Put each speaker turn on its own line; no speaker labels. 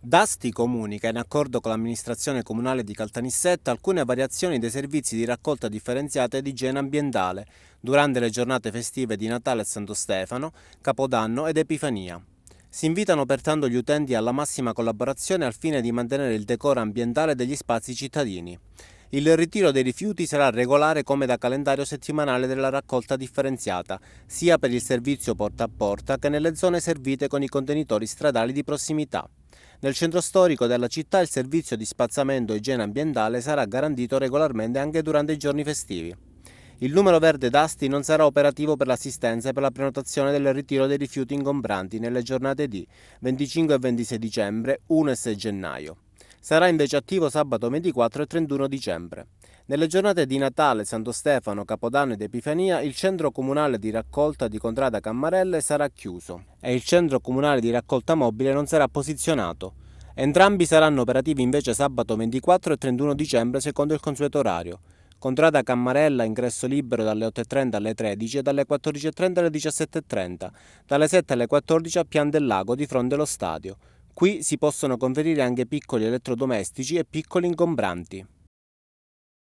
Dasti comunica, in accordo con l'amministrazione comunale di Caltanissetta, alcune variazioni dei servizi di raccolta differenziata e di igiene ambientale durante le giornate festive di Natale e Santo Stefano, Capodanno ed Epifania. Si invitano pertanto gli utenti alla massima collaborazione al fine di mantenere il decoro ambientale degli spazi cittadini. Il ritiro dei rifiuti sarà regolare come da calendario settimanale della raccolta differenziata, sia per il servizio porta a porta che nelle zone servite con i contenitori stradali di prossimità. Nel centro storico della città il servizio di spazzamento e igiene ambientale sarà garantito regolarmente anche durante i giorni festivi. Il numero verde d'Asti non sarà operativo per l'assistenza e per la prenotazione del ritiro dei rifiuti ingombranti nelle giornate di 25 e 26 dicembre, 1 e 6 gennaio. Sarà invece attivo sabato 24 e 31 dicembre. Nelle giornate di Natale, Santo Stefano, Capodanno ed Epifania, il centro comunale di raccolta di Contrada Cammarelle sarà chiuso e il centro comunale di raccolta mobile non sarà posizionato. Entrambi saranno operativi invece sabato 24 e 31 dicembre secondo il consueto orario. Contrada Cammarella, ingresso libero dalle 8.30 alle 13 e dalle 14.30 alle 17.30, dalle 7 alle 14 a Pian del Lago di fronte allo stadio. Qui si possono conferire anche piccoli elettrodomestici e piccoli ingombranti.